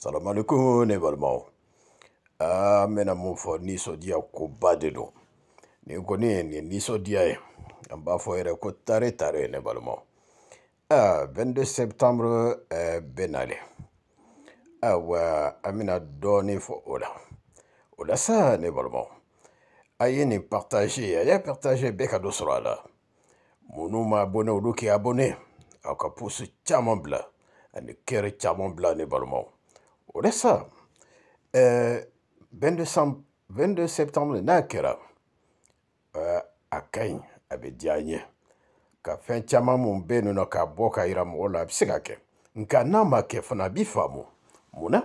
salam Nebalmo. balimaw aa n bɛna mun fɔ nisɔndiya de don nin kɔni e. tare tare 22 ah, septembre ɛɛ bɛ nalen ayiwa an bɛna ola fɔ o sa ne a ye nin partage a partage bɛɛ ka ma abonné olu k'i abonné aw ka pouce caman bila ani O de sa, eh, 22, 22 septembre n'a kɛra uh, eh, a ka ɲi a bɛ diya an ye ka fɛn caman mun bɛ yen nɔ k'a bɔ ka yira mɔgɔw la a bɛ se ka kɛ nka n'a ma kɛ fana a b'i faamu mun na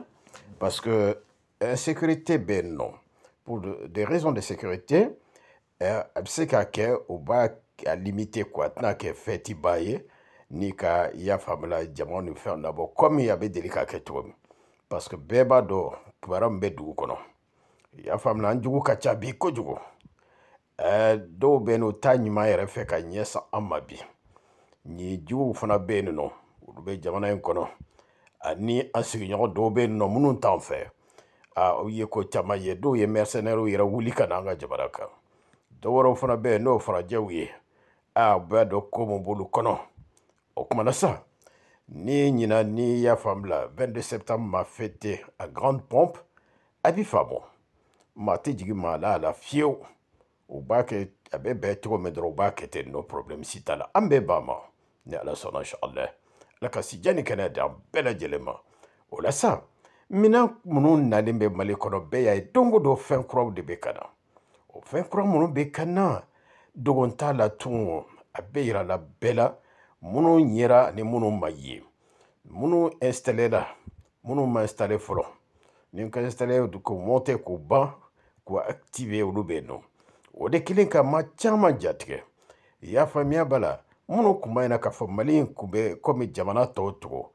parce que insécurité bɛ yen nɔ pour de, des raisons de sécurité eh, a bɛ se ka kɛ o b'a a limité quoi a tɛna kɛ fɛtiba ye ni ka i y'a faamula jamaw ni fɛnw labɔ comme a bɛ deli ka kɛ cogo min parce que bɛɛ b'a dɔn kibaruya min bɛ dugu kɔnɔ i y'a faamuya an jugu ka ca bi kojugu ɛɛ dɔw bɛ yen nɔ u t'a ɲuman yɛrɛ fɛ ka ɲɛ san an ma bi nin juguw fana bɛ yen nɔ olu bɛ jamana in kɔnɔ ani an sigiɲɔgɔn dɔw bɛ yen nɔ minnu t'an fɛ aa u ye ko caman ye dɔw ye mercenaires yɛrɛ wuli ka na an ka jamana kan dɔwɛrɛw fana bɛ yen n'o farajɛw ye aa u b'a dɔn ko min b'olu kɔnɔ o kumana sa ni ɲina ni y'a faamula 22 septembre ma fêté à grande pompe a bi faamɔ maa tɛ jigi maa la a la fiyewu u b'a kɛ a bɛ bɛɛ cogo min dɔrɔn u b'a kɛ ten no problème si t'a la an bɛɛ b'a ma ni ala sɔnna inshallah ala ka sijan ni kɛnɛya di an bɛɛ lajɛlen ma o la sa minan minnu nalen bɛ mali kɔnɔ bɛɛ y'a ye don o don fɛn kuraw de bɛ ka na o fɛn kura minnu bɛ ka na dogo t'a la tun a bɛ yira la bɛɛ la minnu ɲɛra ni minnu ma ye minnu ɛnsitɛlɛla minnu ma ɛnsitɛlɛ fɔlɔ ni ka ɛnsitɛlɛ k'o mɔtɛ k'o ban k'o akitiwe olu bɛ yen nɔ o de kelen ka ma caman jatigɛ i y'a faamuya b'a la minnu tun b'a yira k'a fɔ mali in tun bɛ komi jamana tɔw cogo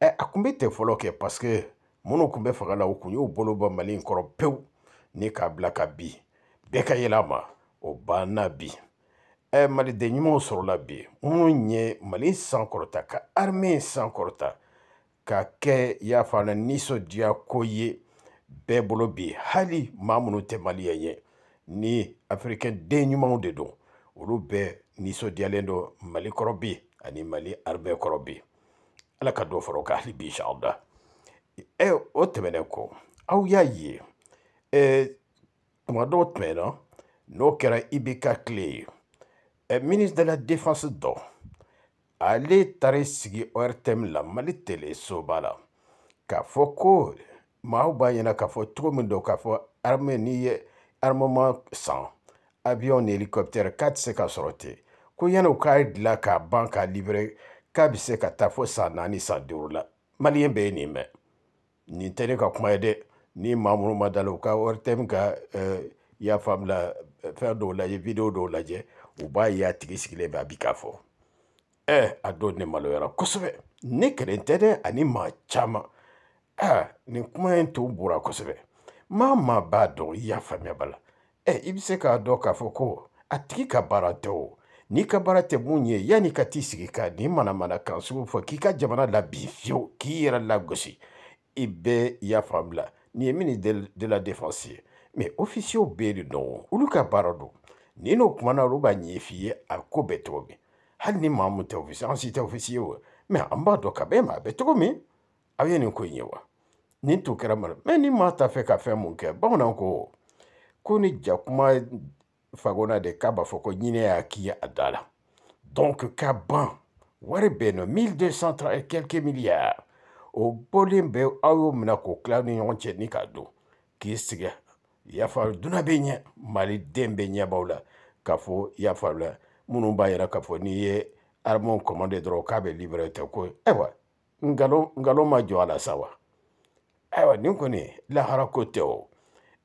ɛ a tun bɛ tɛ fɔlɔ kɛ paseke minnu tun bɛ fanga la u tun y'u bolo bɔ mali in kɔrɔ pewu ni k'a bila ka bin bɛɛ ka yɛlɛ a ma o banna bi maliden ɲumanw sɔrɔla bi minnu ye mali sankɔrɔta ka arime in sankɔrɔta ka kɛ y'a fɔ na nisɔndiya ko ye bɛɛ bolo bi hali maa minnu tɛ maliyɛn ye ni afirikɛn den ɲumanw de don olu bɛɛ nisɔndiyalen don mali kɔrɔ bi ani mali arime kɔrɔ bi ala ka dɔ fara o kan hali bi inshallah ɛ o tɛmɛnen kɔ aw y'a ye ɛ tuma dɔw tɛmɛna n'o kɛra i b'i ka tile ye Eh, ministre de la défense dɔ ale taara sigi ortm la mali tele soba la k'a fɔ ko maaw b'a ɲɛna k'a fɔ cogo min dɔ k'a fɔ arme n'i ye armement san avion ni hélicoptère k'a tɛ se ka sɔrɔ ten ko yanni u k'a dilan k'a ban k'a libéré k'a bɛ se ka taa fo san naani san duuru la maliyɛn bɛɛ ye nin mɛn nin tɛ ne ka kuma ye dɛ ni maa minnu ma da la u ka ortm ka euh, y'a faamu la eh, fɛn dɔw lajɛ video dɔw lajɛ o b'a ye a tigi sigilen bɛ a bi k'a fɔ ɛ a don ne maloyara kosɛbɛ ne kelen tɛ dɛ ani maa caman aa nin kuma in to bora kosɛbɛ maa maa b'a dɔn i y'a faamuya ba la ɛ i bɛ se k'a dɔn k'a fɔ ko a tigi ka baara tɛ o n'i ka baara tɛ mun ye yanni ka t'i sigi ka nin manamana kan sugu fɔ k'i ka jamana labi fiyewu k'i yɛrɛ lagosi i bɛɛ y'a faamu la nin ye min ni de la défense ye mais officiers bɛ yen nɔ olu ka baara don ni n'o kumana olu b'a ɲɛ f'i ye a ko bɛ cogo min hali ni maa mun tɛ ofisiye an si tɛ ofisiye o mɛ an b'a dɔn ka bɛn ma a bɛ cogo min aw ye nin ko in ye wa nin tun kɛra mara mɛ ni maa t'a fɛ ka fɛn mun kɛ bamananw ko ko ni jakuma fagona de k'a b'a fɔ ko ɲinɛ y'a k'i a da la donc ka ban wari bɛn nɔ mille deux cent trente quelque milliards o bɔlen bɛ aw y'o minɛ k'o tila ni ɲɔgɔn cɛ ni k'a don k'i sigi yafa duna bɛ ɲɛ maliden bɛ ɲɛbaw la k'a fɔ yafa la minnu b'a yira k'a fɔ n'i ye armɔn kɔmande dɔrɔn k'a bɛ libéré tɛ ko ayiwa nkalon nkalon ma jɔ a la sa wa ayiwa nin kɔni lahara ko tɛ o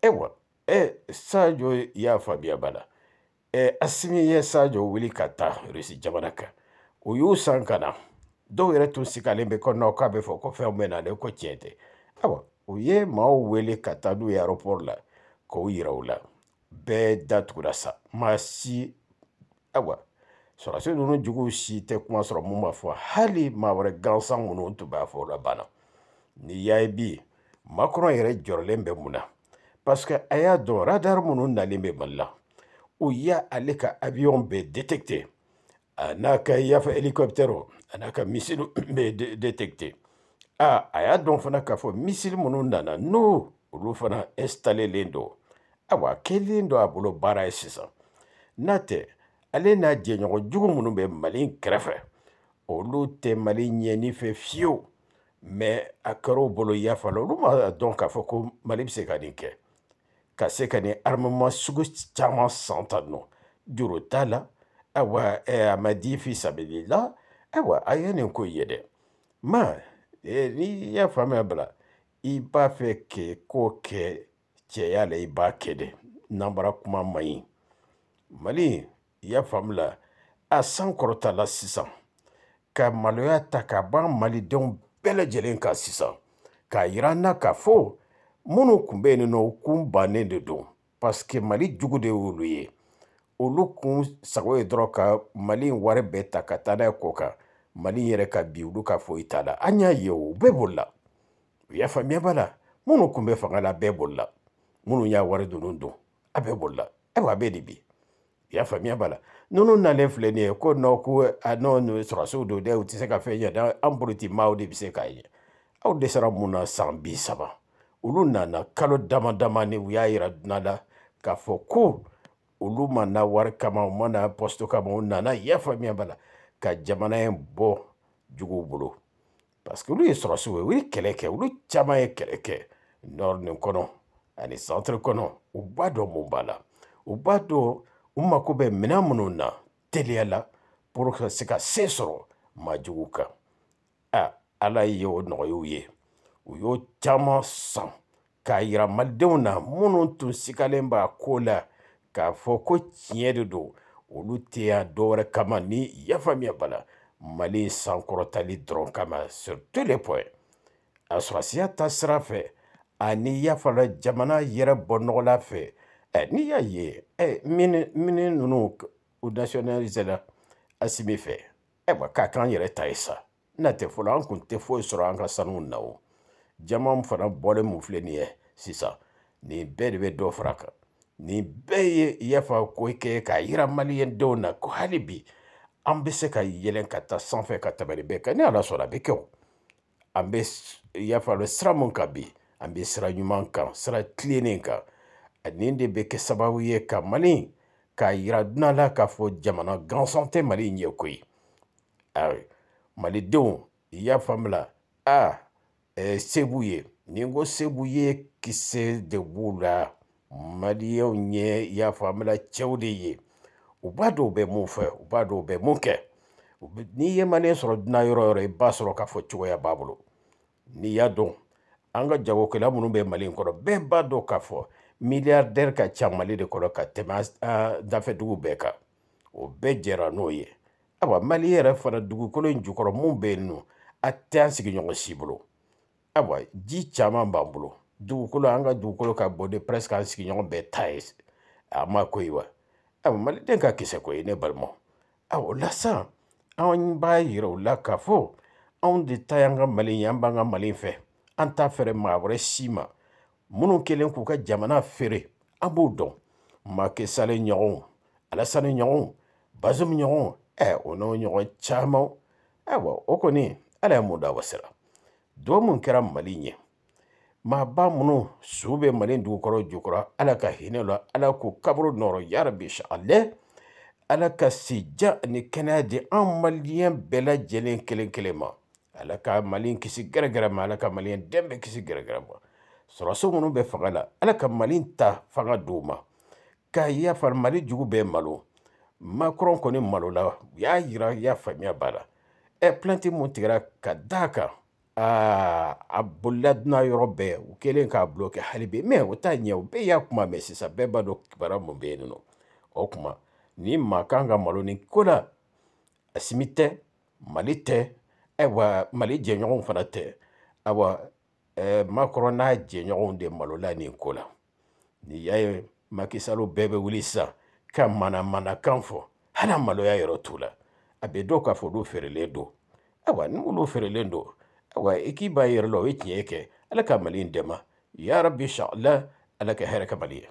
ayiwa ɛ sajo y'a faamuya ba la ɛ asimi ye sajo wuli ka taa rusi jamana kan o y'u san ka na dɔw yɛrɛ tun sigalen bɛ ko k'a bɛ fɔ ko fɛnw bɛ na dɛ ko tiɲɛ tɛ ayiwa u ye maaw wele ka taa n'u ye aéroport la k'o yira u la bɛɛ datugura sa maa si awa sɔrɔdasi ninnu juguw si tɛ kuma sɔrɔ mun b'a fɔ hali maa wɛrɛ gansan minnu tun b'a fɔ o la banna n'i y'a ye bi makɔrɔ yɛrɛ jɔrɔlen bɛ mun na paseke a y'a dɔn radar minnu nalen bɛ mali la u y'a ale ka avion bɛɛ détecté a n'a ka i y'a fɔ hélicoptère a n'a ka missile bɛɛ détecté a a y'a dɔn fana k'a fɔ missile minnu nana n'o olu fana installelen don awa kelen abolo a bolo baara ye sisan n'a tɛ ale n'a jɛɲɔgɔn jugu minnu bɛ mali kɛrɛfɛ olu tɛ mali ɲɛni fɛ fiyewu mɛ a bolo yafa la olu ma dɔn k'a fɔ ko mali sugu eh, a ma di fi sabali la awa a ko eh, n'i y'a faamuya bala i b'a fɛ cɛ y'a la i b'a kɛ dɛ n'an bɔra kuma ma ɲi mali i y'a faamu la a sankɔrɔta la sisan ka maloya ta ka ban malidenw bɛɛ lajɛlen kan sisan k'a yira n na k'a fɔ minnu kun bɛ yen nɔ u kun bannen de don paseke mali jugu de y'olu ye olu kun sago ye dɔrɔn ka mali wari bɛɛ ta ka taa n'a ye kɔ kan mali yɛrɛ ka bi olu ka foyi t'a la an y'a ye o bɛɛ bolila u y'a faamuya b'a la minnu kun bɛ fanga la bɛɛ bolila minnu y'a wari donni don a bɛɛ bolila ayiwa a bɛɛ de bi i y'a faamuya b'a la ninnu nalen filɛ nin ye ko nɔ ko a nɔ sɔrɔsiw don dɛ u tɛ se ka fɛn ɲɛ dɛ an politimaaw de bɛ se k'a ɲɛ aw dɛsɛra mun na san bi saba olu nana kalo dama dama ni u y'a yira dunan la k'a fɔ ko olu ma na wari kama u ma na pɔsitɔ kama u nana i y'a faamuya b'a la ka jamana in bɔ juguw bolo parce que olu ye sɔrɔsiw ye u ye kɛlɛ kɛ olu caman ye kɛlɛ kɛ nɔri nin kɔnɔ ani santere kɔnɔ u b'a dɔn mun b'a la u b'a dɔn u mako bɛ minɛn minnu na teliya la pour que se ka se sɔrɔ majugu kan a ala ye o nɔgɔyaw ye u y'o caman san k'a yira malidenw na minnu tun sikalen b'a ko la k'a fɔ ko tiɲɛ de don olu tɛ yan dɔwɛrɛ kama ni yafamiya bala mali sankɔrɔtali dɔrɔn kama sur tous les points a sɔrɔsiya ta sira fɛ ani y'a fara jamana yɛrɛ bɔ nɔgɔla fɛ n'i y'a ye mini ninnu u nationalisera asimi fɛ ayiwa k'a k'an yɛrɛ ta ye sa n'a tɛ fɔlɔ an tun tɛ foyi sɔrɔ an ka sanuw na o jama fana bɔlen mun filɛ nin ye sisan nin bɛɛ de bɛ dɔ fara kan nin bɛɛ ye yafa ko kɛ k'a yira maliyɛndenw na ko hali bi an bɛ se ka yɛlɛn ka taa sanfɛ ka tɛmɛ nin bɛɛ kan ni ala sɔnna a bɛ kɛ o an bɛ yafa dɔ sira mun kan bi an bɛ sira ɲuman kan sira tilennen kan ani de bɛ kɛ sababu ye ka mali k'a yira dunan la k'a fɔ jamana gansan tɛ mali ɲɛ koyi ayi malidenw i y'a faamula a ɛɛ se b'u ye ni n ko se b'u ye kisɛ de b'u la maliyɛw ɲɛ i y'a faamula cɛw de ye u b'a dɔn u bɛ mun fɛ u b'a dɔn u bɛ mun kɛ n'i ye maliyɛn sɔrɔ dunan yɔrɔ o yɔrɔ i b'a sɔrɔ k'a fɔ cogoya b'a bolo n'i y'a dɔn an ka jagokɛla minnu bɛ mali in kɔnɔ bɛɛ b'a dɔn k'a fɔ miliyardɛri ka ca mali de kɔnɔ ka tɛmɛ dafɛdugu bɛɛ kan o bɛɛ jɛra n'o ye ayiwa mali yɛrɛ fana dugukolo in jukɔrɔ minnu bɛ yen nɔ a tɛ an sigiɲɔgɔn si bolo ayiwa ji caman b'an bolo dugukolo an ka dugukolo ka bɔ de presque an sigiɲɔgɔn bɛɛ ta ye a ma ko ye wa ayiwa maliden ka kisɛ ko ye ne balimaw ayiwa o la sisan anw b'a yira u la k'a fɔ anw de ta y'an ka mali ye an b'an ka mali fɛ an t'a fɛrɛ maa wɛrɛ si ma minnu kɛlen k'u ka jamana feere an b'u dɔn make sale ɲɔgɔnw alasani ɲɔgɔnw bazum ɲɔgɔnw ɛ o n'o ɲɔgɔn caman ayiwa o kɔni ala ye mun da wasira do mun kɛra mali ɲɛ maa ba minnu su bɛ mali dugukɔrɔ jukɔrɔ ala ka hinɛ la ala k'u kaburu nɔrɔ yarabi ale ala ka sijan ani kɛnɛya di an maliyɛn bɛɛ lajɛlen kelen kelen ma ala ka mali kisi gɛrɛgɛrɛ ma ala ka maliyɛn den bɛ kisi gɛrɛgɛrɛ ma sɔrɔso minnu bɛ fanga la ala ka mali ta fanga di u ma k'a yafa mali jugu bɛɛ malo makɔrɔn kɔni malola u y'a yira i y'a faamuya b'a la ɛ planti mun tigɛra ka d'a kan aa a bolila dunan yɔrɔ bɛɛ u kɛlen k'a bulon kɛ hali bi mɛ o t'a ɲɛ o bɛɛ y'a kuma mɛn sisan bɛɛ b'a dɔn kibaruya mun bɛ yen nɔ o kuma ni maa kan ka malo nin ko la a simi tɛ mali tɛ ayiwa mali jɛɲɔgɔnw fana tɛ ayiwa eh, makɔrɔ n'a jɛɲɔgɔnw de malola nin ko la ni y'a ye makisalo bɛɛ bɛ wuli sisan ka manamanakan fɔ hali a maloya yɔrɔ t'u la a bɛ dɔw k'a fɔ olu feerelen don ayiwa ni olu feerelen don ayiwa i k'i b'a yɛrɛ la o ye tiɲɛ kɛ ala ka mali in dɛmɛ yaarabi sala ala ka hɛrɛ ka mali ye